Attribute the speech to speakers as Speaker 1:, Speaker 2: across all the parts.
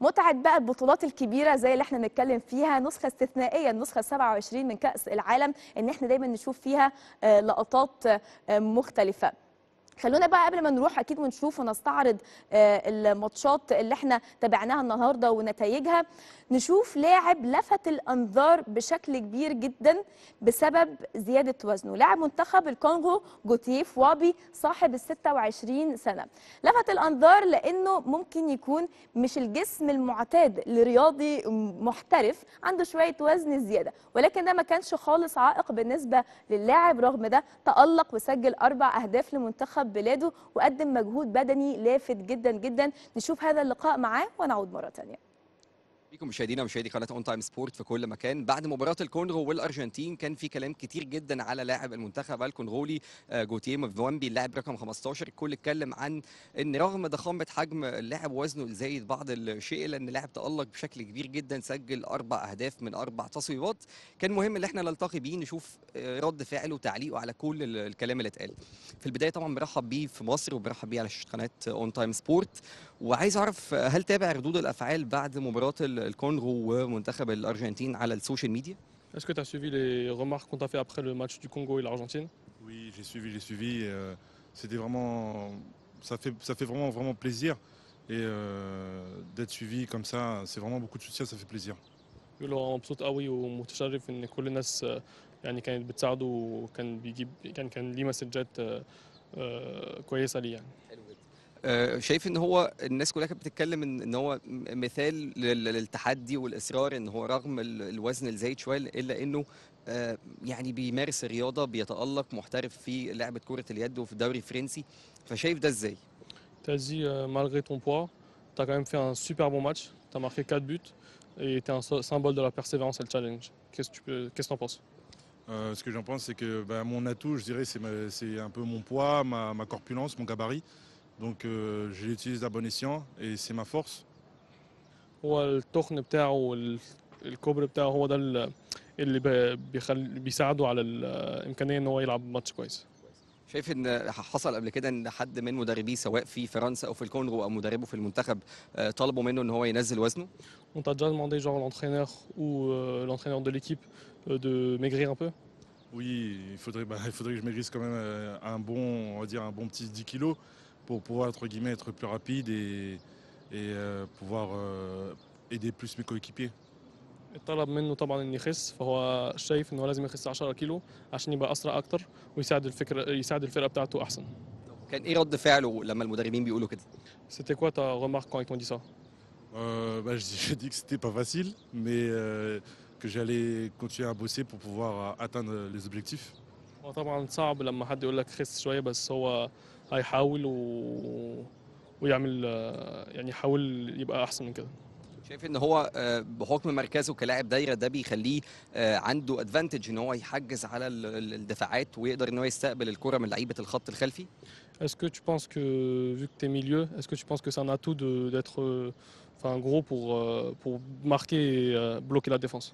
Speaker 1: متعه بقى البطولات الكبيره زي اللي احنا بنتكلم فيها نسخه استثنائيه النسخه 27 من كاس العالم ان احنا دايما نشوف فيها آه، لقطات آه، مختلفه خلونا بقى قبل ما نروح اكيد ونشوف ونستعرض آه، الماتشات اللي احنا تابعناها النهارده ونتائجها نشوف لاعب لفت الانظار بشكل كبير جدا بسبب زياده وزنه لاعب منتخب الكونغو جوتيف وابي صاحب ال 26 سنه لفت الانظار لانه ممكن يكون مش الجسم المعتاد لرياضي محترف عنده شويه وزن زياده ولكن ده ما كانش خالص عائق بالنسبه للاعب رغم ده تالق وسجل اربع اهداف لمنتخب بلاده وقدم مجهود بدني لافت جدا جدا نشوف هذا اللقاء معاه ونعود مره ثانيه بكم مشاهدينا ومشاهدي قناه اون تايم سبورت في كل مكان بعد مباراه الكونغو والارجنتين كان في كلام كتير جدا على لاعب المنتخب الكونغولي آه، جوتيه مفوامبي اللاعب رقم 15 الكل اتكلم عن ان رغم ضخامه حجم اللاعب وزنه الزايد بعض الشيء لان اللاعب تالق بشكل كبير جدا سجل اربع اهداف من اربع تصويبات كان مهم ان احنا نلتقي بيه نشوف آه، رد فعله وتعليقه على كل الكلام اللي اتقال في البدايه طبعا برحب بيه في مصر وبرحب بيه على قناه اون تايم سبورت وعايز اعرف هل تابع ردود الافعال بعد مباراه الكونغو ومنتخب الارجنتين على السوشيال ميديا
Speaker 2: Est-ce que tu as suivi
Speaker 3: les remarques qu'on t'a fait après le match du Congo et l'Argentine Oui, j'ai suivi, j'ai suivi. Euh, C'était vraiment, ça fait, ça fait vraiment, vraiment plaisir et euh, d'être suivi comme ça, c'est vraiment beaucoup de soutien, ça fait plaisir.
Speaker 2: له مبسوط قوي ومتشرف ان كل الناس يعني كانت بتساعده وكان بيجيب كان كان ليه مسجات كويسه ليه يعني
Speaker 1: آه، شايف ان هو الناس كلها كانت بتتكلم ان هو مثال للتحدي والاصرار ان هو رغم الوزن الزايد شويه الا انه آه، يعني بيمارس الرياضه بيتالق محترف في لعبه كره اليد وفي الدوري الفرنسي فشايف ده ازاي؟
Speaker 2: تازي مالغري تون بوا تا كام في ان سوبر بون ماتش تا ماركي 4 بوت اي تي سامبول دو لا بيرسيفيرونس اي تشالنج كيس تو
Speaker 3: بونس Euh, ce que j'en pense, c'est que bah, mon atout, je dirais, c'est un peu mon poids, ma, corpulence, mon gabarit. Donc euh, je l'utilise à bon escient et c'est ma force.
Speaker 2: هو التخن بتاعه والكوبر بتاعه هو ده اللي بيخلي بيساعده على الامكانيه ان يلعب ماتش كويس شايف ان حصل
Speaker 1: قبل كده ان حد من مدربيه سواء في فرنسا او في الكونغو او مدربه في المنتخب طلبوا منه ان هو
Speaker 3: ينزل وزنه
Speaker 2: On t'a déjà demandé genre l'entraîneur ou euh، l'entraîneur de l'équipe euh، de
Speaker 3: maigrir un peu Oui, il faudrait bah, il faudrait que je maigrisse quand même un bon on va dire un bon petit 10 kilos pour pouvoir être plus rapide et, euh, pouvoir euh, aider plus mes coéquipiers.
Speaker 2: c'était quoi ta remarque quand ils t'ont dit ça
Speaker 3: euh, bah, j'ai dit que c'était pas facile mais que j'allais continuer à bosser pour pouvoir atteindre les objectifs
Speaker 2: هو طبعا صعب لما حد يقول لك خس شويه بس هو هيحاول و... ويعمل يعني يحاول يبقى احسن من كده
Speaker 1: شايف ان هو آه، بحكم مركزه كلاعب دايره ده بيخليه آه، عنده ادفانتج ان هو يحجز على الدفاعات ويقدر ان هو يستقبل الكره من لعيبه الخط الخلفي
Speaker 2: Est-ce que tu penses que vu que tu es milieu, est-ce que tu penses que c'est un atout d'être euh, enfin
Speaker 3: gros pour euh, pour marquer et euh, bloquer la défense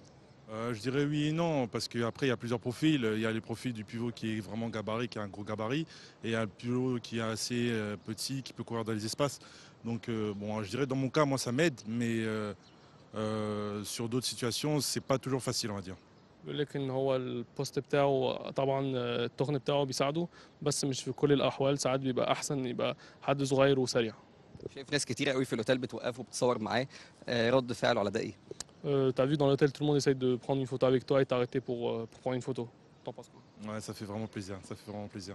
Speaker 3: euh, je dirais oui et non, parce qu'après, il y a plusieurs profils. Il y a les profils du pivot qui est vraiment gabarit, qui a un gros gabarit, et il y a le pivot qui est assez euh, petit, qui peut courir dans les espaces. Donc, euh, bon, je dirais dans mon cas, moi, ça m'aide, mais euh, euh, sur d'autres situations, c'est pas toujours facile, on va dire.
Speaker 2: لكن هو البوست بتاعه طبعا التخن بتاعه بيساعده بس مش في كل الاحوال ساعات بيبقى احسن يبقى حد صغير وسريع
Speaker 1: شايف ناس كتير قوي في الاوتيل
Speaker 2: بتوقفه بتصور معاه
Speaker 1: رد فعله على ده ايه
Speaker 2: euh, t'as vu dans l'hôtel, tout le monde essaye de prendre une photo avec toi et t'arrêter pour, euh, pour, prendre une photo. T'en penses
Speaker 3: quoi Ouais, ça fait vraiment plaisir. Ça fait vraiment plaisir.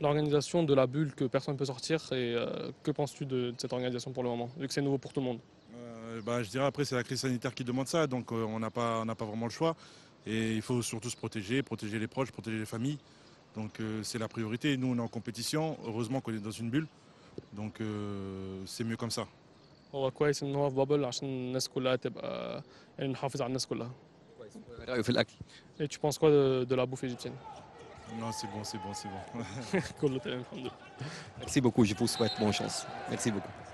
Speaker 2: L'organisation de la bulle que personne ne peut sortir, et euh, que penses-tu de, cette organisation pour le moment, vu que c'est nouveau pour tout le monde
Speaker 3: bah, Je dirais après c'est la crise sanitaire qui demande ça, donc on n'a pas, pas vraiment le choix. Et il faut surtout se protéger, protéger les proches, protéger les familles. Donc euh, c'est la priorité. Nous, on est en compétition. Heureusement qu'on est dans une bulle. Donc euh, c'est mieux comme ça.
Speaker 2: Et une عشان الناس كلها تبقى tu penses quoi de la bouffe
Speaker 3: égyptienne Non, c'est bon, c'est bon, c'est bon. Merci beaucoup, je vous
Speaker 1: souhaite bonne chance. Merci beaucoup.